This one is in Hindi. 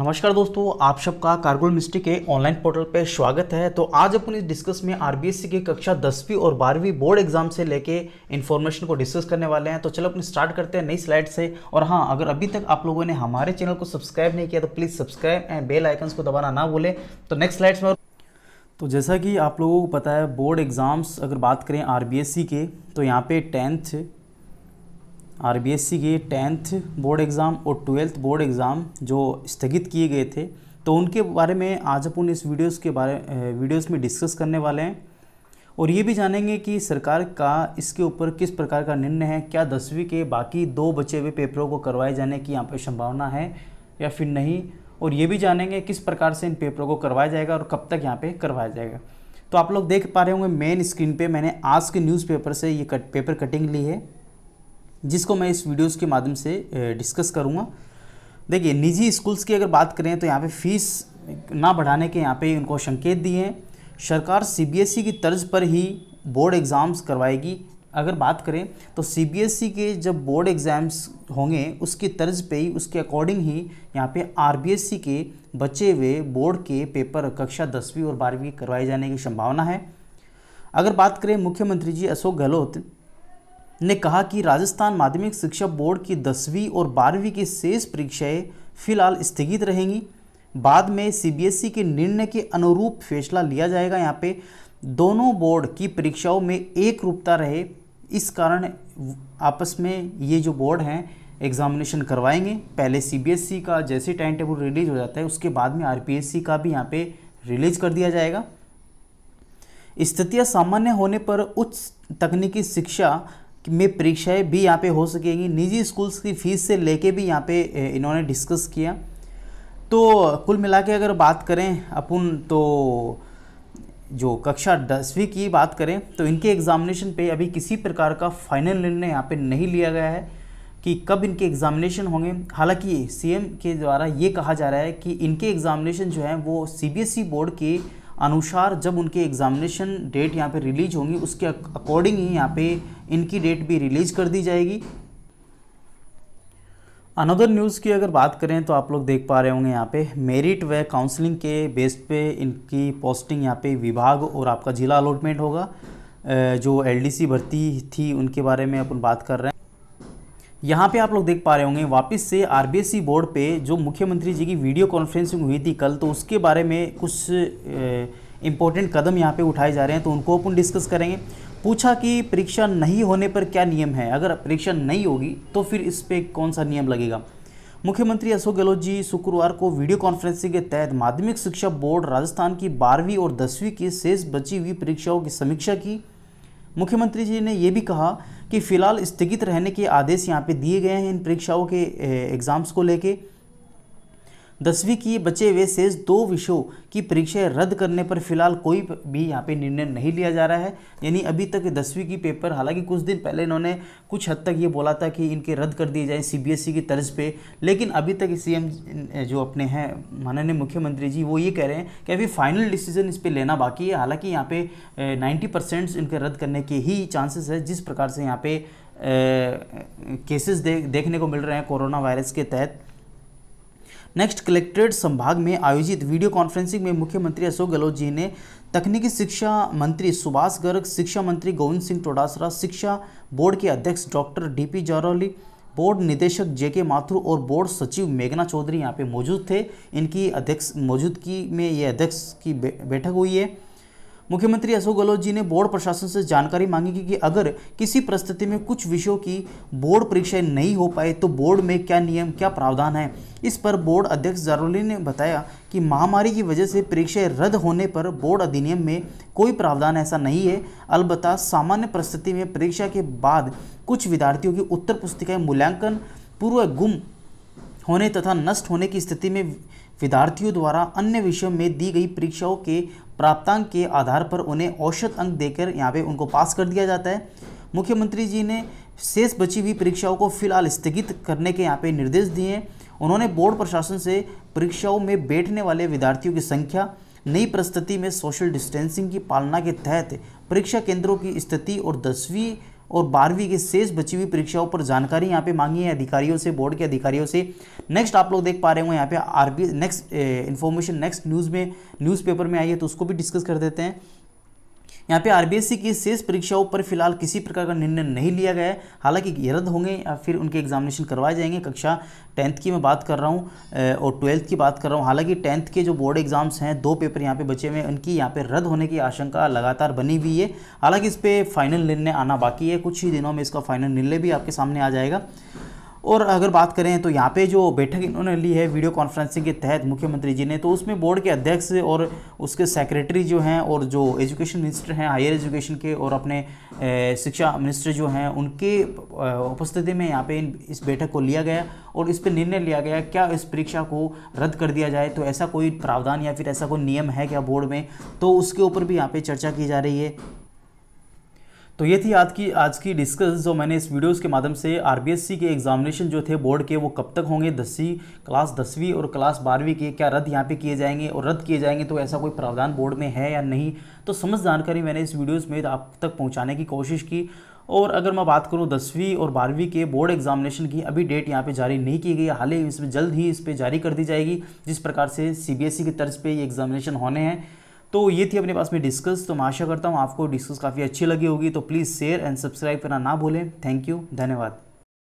नमस्कार दोस्तों आप सबका कारगुल मिस्ट्री के ऑनलाइन पोर्टल पर स्वागत है तो आज अपन इस डिस्कस में आरबीएससी की कक्षा दसवीं और बारहवीं बोर्ड एग्जाम से लेके इन्फॉर्मेशन को डिस्कस करने वाले हैं तो चलो अपन स्टार्ट करते हैं नई स्लाइड से और हाँ अगर अभी तक आप लोगों ने हमारे चैनल को सब्सक्राइब नहीं किया तो please subscribe and bell icons को दबाना ना भूलें तो नेक्स्ट स्लाइड्स में तो जैसा कि आप लोगों को पता है बोर्ड एग्ज़ाम्स अगर बात करें आर के तो यहाँ पर टेंथ आर के टेंथ बोर्ड एग्ज़ाम और ट्वेल्थ बोर्ड एग्ज़ाम जो स्थगित किए गए थे तो उनके बारे में आज अपन इस वीडियोस के बारे वीडियोस में डिस्कस करने वाले हैं और ये भी जानेंगे कि सरकार का इसके ऊपर किस प्रकार का निर्णय है क्या दसवीं के बाकी दो बचे हुए पेपरों को करवाए जाने की यहाँ पर संभावना है या फिर नहीं और ये भी जानेंगे किस प्रकार से इन पेपरों को करवाया जाएगा और कब तक यहाँ पर करवाया जाएगा तो आप लोग देख पा रहे होंगे मेन स्क्रीन पे मैंने आज के न्यूज़पेपर से ये कट पेपर कटिंग ली है जिसको मैं इस वीडियोस के माध्यम से डिस्कस करूँगा देखिए निजी स्कूल्स की अगर बात करें तो यहाँ पे फीस ना बढ़ाने के यहाँ पे उनको संकेत दिए हैं सरकार सीबीएसई e की तर्ज पर ही बोर्ड एग्ज़ाम्स करवाएगी अगर बात करें तो सीबीएसई e के जब बोर्ड एग्ज़ाम्स होंगे उसकी तर्ज पे ही उसके अकॉर्डिंग ही यहाँ पे आरबीएसई e के बचे हुए बोर्ड के पेपर कक्षा दसवीं और बारहवीं करवाए जाने की संभावना है अगर बात करें मुख्यमंत्री जी अशोक गहलोत ने कहा कि राजस्थान माध्यमिक शिक्षा बोर्ड की दसवीं और बारहवीं की शेष परीक्षाएं फिलहाल स्थगित रहेंगी बाद में सीबीएसई e के निर्णय के अनुरूप फैसला लिया जाएगा यहाँ पे दोनों बोर्ड की परीक्षाओं में एक रूपता रहे इस कारण आपस में ये जो बोर्ड हैं एग्जामिनेशन करवाएंगे पहले सीबीएसई e का जैसे टाइम टेबल रिलीज हो जाता है उसके बाद में आरपीएससी e का भी यहाँ पे रिलीज कर दिया जाएगा स्थितियाँ सामान्य होने पर उच्च तकनीकी शिक्षा में परीक्षाएं भी यहाँ पे हो सकेंगी निजी स्कूल्स की फ़ीस से लेके भी यहाँ पे इन्होंने डिस्कस किया तो कुल मिला के अगर बात करें अपन तो जो कक्षा दसवीं की बात करें तो इनके एग्ज़ामिनेशन पे अभी किसी प्रकार का फाइनल निर्णय यहाँ पे नहीं लिया गया है कि कब इनके एग्ज़ामिनेशन होंगे हालांकि सीएम के द्वारा ये कहा जा रहा है कि इनके एग्ज़ामिनेशन जो हैं वो सीबीएसई बोर्ड की अनुसार जब उनके एग्जामिनेशन डेट यहाँ पे रिलीज होंगी उसके अकॉर्डिंग ही यहाँ पे इनकी डेट भी रिलीज कर दी जाएगी अनदर न्यूज़ की अगर बात करें तो आप लोग देख पा रहे होंगे यहाँ पे मेरिट व काउंसलिंग के बेस पे इनकी पोस्टिंग यहाँ पे विभाग और आपका ज़िला अलॉटमेंट होगा जो एलडीसी भर्ती थी उनके बारे में अपन बात कर रहे हैं यहाँ पे आप लोग देख पा रहे होंगे वापस से आरबीएससी बोर्ड पे जो मुख्यमंत्री जी की वीडियो कॉन्फ्रेंसिंग हुई थी कल तो उसके बारे में कुछ इम्पोर्टेंट कदम यहाँ पे उठाए जा रहे हैं तो उनको अपन डिस्कस करेंगे पूछा कि परीक्षा नहीं होने पर क्या नियम है अगर परीक्षा नहीं होगी तो फिर इस पर कौन सा नियम लगेगा मुख्यमंत्री अशोक गहलोत जी शुक्रवार को वीडियो कॉन्फ्रेंसिंग के तहत माध्यमिक शिक्षा बोर्ड राजस्थान की बारहवीं और दसवीं की शेष बची हुई परीक्षाओं की समीक्षा की मुख्यमंत्री जी ने यह भी कहा कि फ़िलहाल स्थगित रहने के आदेश यहाँ पे दिए गए हैं इन परीक्षाओं के एग्ज़ाम्स को लेके दसवीं की बचे हुए शेष दो विषयों की परीक्षाएं रद्द करने पर फिलहाल कोई भी यहाँ पे निर्णय नहीं लिया जा रहा है यानी अभी तक दसवीं की पेपर हालांकि कुछ दिन पहले इन्होंने कुछ हद तक ये बोला था कि इनके रद्द कर दिए जाए सीबीएसई की तर्ज पे लेकिन अभी तक सीएम जो अपने हैं माननीय मुख्यमंत्री जी वो ये कह रहे हैं कि अभी फाइनल डिसीजन इस पर लेना बाकी है हालाँकि यहाँ पे नाइन्टी इनके रद्द करने के ही चांसेस है जिस प्रकार से यहाँ पे केसेस दे, देखने को मिल रहे हैं कोरोना वायरस के तहत नेक्स्ट कलेक्ट्रेट संभाग में आयोजित वीडियो कॉन्फ्रेंसिंग में मुख्यमंत्री अशोक गहलोत जी ने तकनीकी शिक्षा मंत्री सुभाष गर्ग शिक्षा मंत्री गोविंद सिंह टोडासरा शिक्षा बोर्ड के अध्यक्ष doctor D P Jauroli board निदेशक जे के माथुर और बोर्ड सचिव मेघना चौधरी यहाँ पे मौजूद थे इनकी अध्यक्ष मौजूदगी में ये अध्यक्ष की बैठक हुई है मुख्यमंत्री अशोक गहलोत जी ने बोर्ड प्रशासन से जानकारी मांगी कि, कि अगर किसी परिस्थिति में कुछ विषयों की बोर्ड परीक्षाएं नहीं हो पाए तो बोर्ड में क्या नियम क्या प्रावधान है इस पर बोर्ड अध्यक्ष जारोली ने बताया कि महामारी की वजह से परीक्षाएं रद्द होने पर बोर्ड अधिनियम में कोई प्रावधान ऐसा नहीं है अलबत्ता सामान्य परिस्थिति में परीक्षा के बाद कुछ विद्यार्थियों की उत्तर पुस्तिकाएं मूल्यांकन पूर्व गुम होने तथा नष्ट होने की स्थिति में विद्यार्थियों द्वारा अन्य विषयों में दी गई परीक्षाओं के प्राप्तांक के आधार पर उन्हें औसत अंक देकर यहाँ पे उनको पास कर दिया जाता है मुख्यमंत्री जी ने शेष बची हुई परीक्षाओं को फिलहाल स्थगित करने के यहाँ पे निर्देश दिए हैं उन्होंने बोर्ड प्रशासन से परीक्षाओं में बैठने वाले विद्यार्थियों की संख्या नई परिस्थिति में सोशल डिस्टेंसिंग की पालना के तहत परीक्षा केंद्रों की स्थिति और दसवीं और बारहवीं के शेष बची हुई परीक्षाओं पर जानकारी यहाँ पे मांगी है अधिकारियों से बोर्ड के अधिकारियों से नेक्स्ट आप लोग देख पा रहे हो यहाँ पे RB next information next news में न्यूज़पेपर में आई है तो उसको भी डिस्कस कर देते हैं यहाँ पे आरबीएससी की शेष परीक्षाओं पर फिलहाल किसी प्रकार का निर्णय नहीं लिया गया है हालांकि ये रद्द होंगे या फिर उनके एग्जामिनेशन करवाए जाएंगे कक्षा टेंथ की मैं बात कर रहा हूँ और ट्वेल्थ की बात कर रहा हूँ हालांकि टेंथ के जो बोर्ड एग्जाम्स हैं दो पेपर यहाँ पे बचे हुए हैं उनकी यहाँ पे रद्द होने की आशंका लगातार बनी हुई है हालांकि इस पर फाइनल निर्णय आना बाकी है कुछ ही दिनों में इसका फाइनल निर्णय भी आपके सामने आ जाएगा और अगर बात करें तो यहाँ पे जो बैठक इन्होंने ली है वीडियो कॉन्फ्रेंसिंग के तहत मुख्यमंत्री जी ने तो उसमें बोर्ड के अध्यक्ष और उसके सेक्रेटरी जो हैं और जो एजुकेशन मिनिस्टर हैं हायर एजुकेशन के और अपने शिक्षा मिनिस्टर जो हैं उनके उपस्थिति में यहाँ पे इस बैठक को लिया गया और इस पर निर्णय लिया गया क्या इस परीक्षा को रद्द कर दिया जाए तो ऐसा कोई प्रावधान या फिर ऐसा कोई नियम है क्या बोर्ड में तो उसके ऊपर भी यहाँ पर चर्चा की जा रही है तो ये थी आज की आज की डिस्कस जो मैंने इस वीडियोस के माध्यम से आरबीएससी के एग्जामिनेशन जो थे बोर्ड के वो कब तक होंगे दसवीं क्लास दसवीं और क्लास बारहवीं के क्या रद्द यहाँ पे किए जाएंगे और रद्द किए जाएंगे तो ऐसा कोई प्रावधान बोर्ड में है या नहीं तो समझ जानकारी मैंने इस वीडियोज़ में आप तक पहुँचाने की कोशिश की और अगर मैं बात करूँ दसवीं और बारहवीं के बोर्ड एग्जामिनेशन की अभी डेट यहाँ पे जारी नहीं की गई हाल ही इसमें जल्द ही इस पर जारी कर दी जाएगी जिस प्रकार से सी e की तर्ज पर ये एग्जामिनेशन होने हैं तो ये थी अपने पास में डिस्कस तो मैं आशा करता हूँ आपको डिस्कस काफ़ी अच्छी लगी होगी तो प्लीज़ शेयर एंड सब्सक्राइब करना ना भूलें थैंक यू धन्यवाद